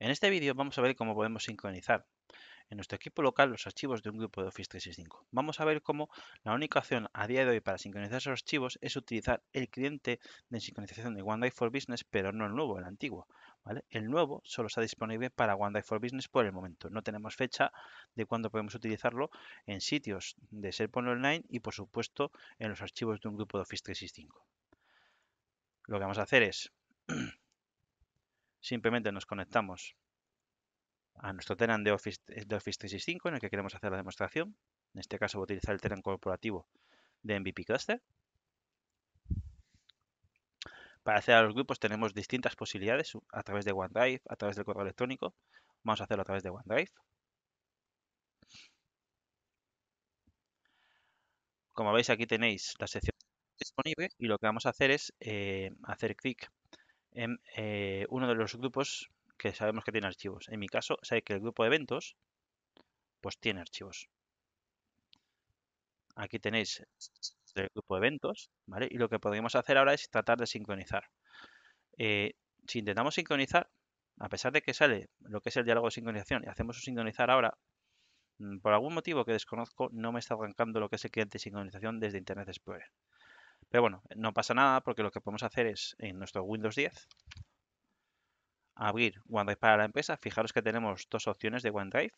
En este vídeo vamos a ver cómo podemos sincronizar en nuestro equipo local los archivos de un grupo de Office 365. Vamos a ver cómo la única opción a día de hoy para sincronizar esos archivos es utilizar el cliente de sincronización de OneDrive for Business, pero no el nuevo, el antiguo. El nuevo solo está disponible para OneDrive for Business por el momento. No tenemos fecha de cuándo podemos utilizarlo en sitios de SharePoint Online y, por supuesto, en los archivos de un grupo de Office 365. Lo que vamos a hacer es Simplemente nos conectamos a nuestro Tenant de Office, eh, de 365 en el que queremos hacer la demostración. En este caso voy a utilizar el Tenant corporativo de MVP Cluster. Para hacer a los grupos tenemos distintas posibilidades a través de OneDrive, a través del correo electrónico. Vamos a hacerlo a través de OneDrive. Como veis aquí tenéis la sección disponible y lo que vamos a hacer es eh, hacer clic en em, eh, uno de los grupos que sabemos que tiene archivos. En mi caso, sé que el grupo de eventos pues tiene archivos. Aquí tenéis el grupo de eventos, ¿vale? Y lo que podemos hacer ahora es tratar de sincronizar. Eh, si intentamos sincronizar, a pesar de que sale lo que es el diálogo de sincronización y hacemos un sincronizar ahora, mm, por algún motivo que desconozco, no me está arrancando lo que es el cliente de sincronización desde Internet Explorer. Pero bueno, no pasa nada porque lo que podemos hacer es en nuestro Windows 10 abrir OneDrive para la empresa. Fijaros que tenemos dos opciones de OneDrive.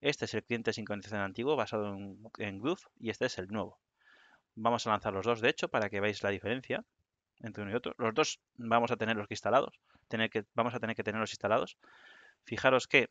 Este es el cliente sin sincronización antiguo basado en, Groove y este es el nuevo. Vamos a lanzar los dos, de hecho, para que veáis la diferencia entre uno y otro. Los dos vamos a tenerlos instalados, vamos a tener que tenerlos instalados. Fijaros que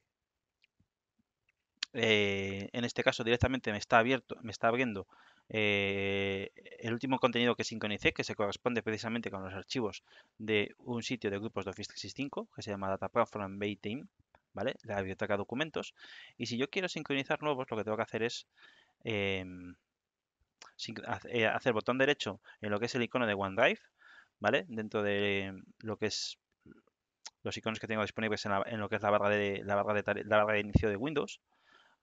eh, en este caso directamente me está abierto, me está abriendo eh, el último contenido que sincronicé, que se corresponde precisamente con los archivos de un sitio de grupos de Office 365, que se llama Data Platform Team, ¿vale? La biblioteca de documentos. Y si yo quiero sincronizar nuevos, lo que tengo que hacer es em, eh, hacer botón derecho en lo que es el icono de OneDrive, ¿vale? Dentro de lo que es los iconos que tengo disponibles en, lo que es la barra de la barra de, la barra de inicio de Windows,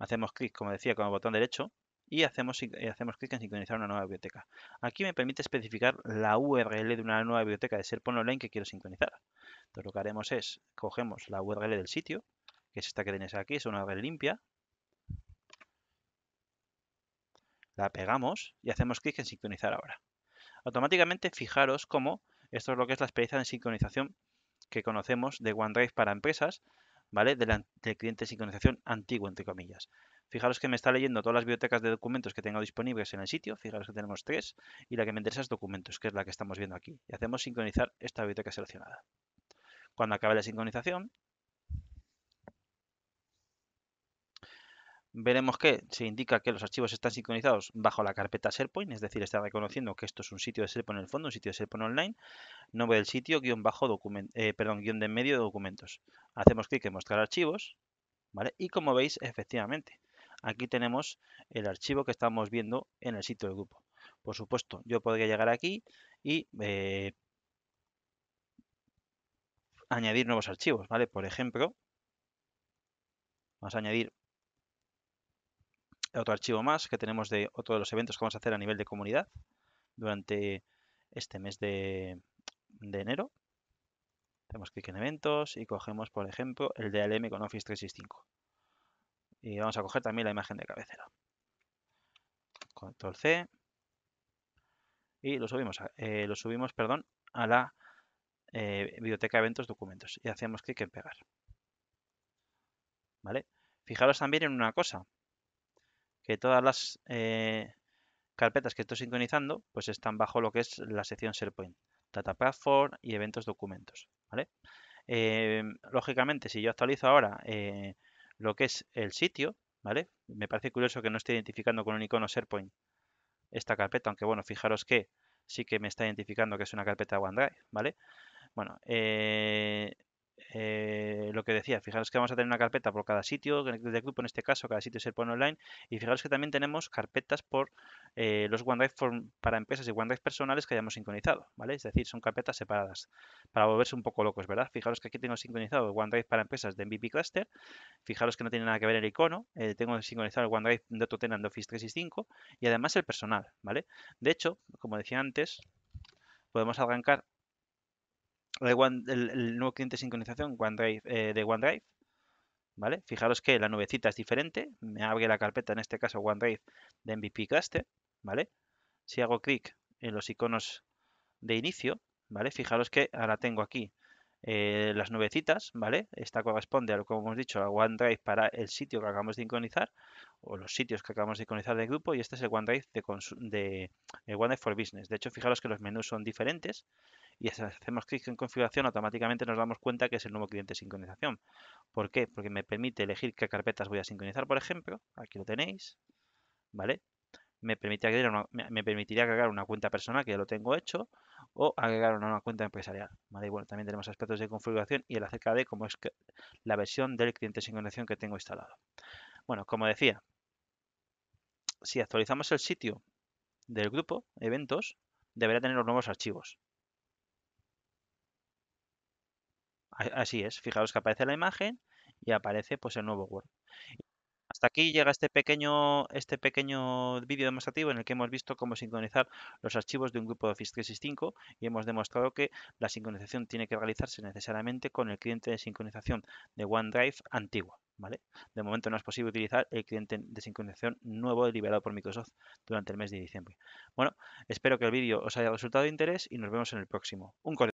Hacemos clic, como decía, con el botón derecho y hacemos, eh, hacemos clic en sincronizar una nueva biblioteca. Aquí me permite especificar la URL de una nueva biblioteca de SharePoint Online que quiero sincronizar. Entonces lo que haremos es, cogemos la URL del sitio, que es esta que tenéis aquí, es una URL limpia. La pegamos y hacemos clic en sincronizar ahora. Automáticamente fijaros cómo esto es lo que es la experiencia de sincronización que conocemos de OneDrive para empresas, ¿vale? Del, cliente de sincronización antiguo, entre comillas. Fijaros que me está leyendo todas las bibliotecas de documentos que tengo disponibles en el sitio. Fijaros que tenemos tres y la que me interesa es documentos, que es la que estamos viendo aquí. Y hacemos sincronizar esta biblioteca seleccionada. Cuando acabe la sincronización, Veremos que se indica que los archivos están sincronizados bajo la carpeta SharePoint, es decir, está reconociendo que esto es un sitio de SharePoint en el fondo, un sitio de SharePoint online, No ve el sitio, guión bajo, document, eh, perdón, guión de medio de documentos. Hacemos clic en mostrar archivos, ¿vale? Y como veis, efectivamente, aquí tenemos el archivo que estamos viendo en el sitio del grupo. Por supuesto, yo podría llegar aquí y eh, añadir nuevos archivos, ¿vale? Por ejemplo, vamos a añadir otro archivo más que tenemos de otro de los eventos que vamos a hacer a nivel de comunidad durante este mes de, enero. Hacemos clic en eventos y cogemos, por ejemplo, el DLM con Office 365. Y vamos a coger también la imagen de cabecera. Control C. Y lo subimos, a, eh, subimos perdón, a la eh, biblioteca biblioteca eventos documentos. Y hacemos clic en pegar. ¿Vale? Fijaros también en una cosa que todas las eh, carpetas que estoy sincronizando pues están bajo lo que es la sección SharePoint, Data Platform y eventos documentos. Eh, lógicamente, si yo actualizo ahora eh, lo que es el sitio, ¿vale? me parece curioso que no esté identificando con un icono SharePoint esta carpeta, aunque bueno, fijaros que sí que me está identificando que es una carpeta OneDrive. ¿vale? Bueno, eh, eh, lo que decía, fijaros que vamos a tener una carpeta por cada sitio, de grupo en este caso, cada sitio se pone online, y fijaros que también tenemos carpetas por eh, los OneDrive para empresas y OneDrive personales que hayamos sincronizado, ¿vale? Es decir, son carpetas separadas, para volverse un poco locos, ¿verdad? Fijaros que aquí tengo sincronizado el OneDrive para empresas de MVP Cluster, fijaros que no tiene nada que ver el icono, eh, tengo sincronizado el OneDrive de Tottenham 3 Office 5 y además el personal, ¿vale? De hecho, como decía antes, podemos arrancar el, nuevo cliente de sincronización eh, de OneDrive. ¿Vale? Fijaros que la nubecita es diferente. Me abre la carpeta, en este caso OneDrive de MVP Cluster. ¿Vale? Si hago clic en los iconos de inicio, ¿vale? Fijaros que ahora tengo aquí eh, las nubecitas, ¿vale? Esta corresponde a lo que hemos dicho, a OneDrive para el sitio que acabamos de sincronizar o los sitios que acabamos de sincronizar del grupo y este es el OneDrive de, de OneDrive for Business. De hecho, fijaros que los menús son diferentes y si hacemos clic en configuración automáticamente nos damos cuenta que es el nuevo cliente de sincronización. ¿Por qué? Porque me permite elegir qué carpetas voy a sincronizar, por ejemplo. Aquí lo tenéis. ¿Vale? Me permitiría, me agregar una cuenta personal, que ya lo tengo hecho, o agregar una, cuenta empresarial. ¿vale? también tenemos aspectos de configuración y el acerca de cómo es la versión del cliente de sincronización que tengo instalado. Bueno, como decía, si actualizamos el sitio del grupo, eventos, deberá tener los nuevos archivos. Así es, fijaros que aparece la imagen y aparece pues el nuevo Word. Hasta aquí llega este pequeño, este pequeño vídeo demostrativo en el que hemos visto cómo sincronizar los archivos de un grupo de Office 365 y hemos demostrado que la sincronización tiene que realizarse necesariamente con el cliente de sincronización de OneDrive antiguo. ¿vale? De momento no es posible utilizar el cliente de sincronización nuevo liberado por Microsoft durante el mes de diciembre. Bueno, espero que el vídeo os haya resultado de interés y nos vemos en el próximo. Un cordial